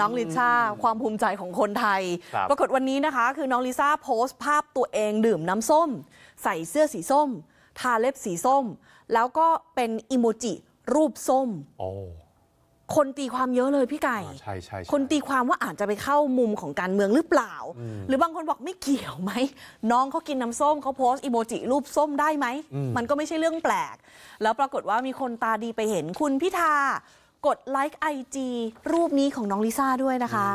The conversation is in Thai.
น้องลิซ่า ความภูมิใจของคนไทย ปรากฏวันนี้นะคะ คือน้องลิซ่า โพสต์ภาพตัวเองดื่มน้ำส้ม ใส่เสื้อสีส้ม ทาเล็บสีส้ม แล้วก็เป็นอิโมจิรูปส้มคนตีความเยอะเลยพี่ไก่ ใช่ใช่คนตีความว่าอาจจะไปเข้ามุมของการเมืองหรือเปล่า หรือบางคนบอกไม่เกี่ยวไหม น้องเขากินน้ำส้มเขาโพสอิโมจิรูปส้มได้ไหมมันก็ไม่ใช่เรื่องแปลก แล้วปรากฏว่ามีคนตาดีไปเห็นคุณพิธากดไลค์ไอจีรูปนี้ของน้องลิซ่าด้วยนะคะ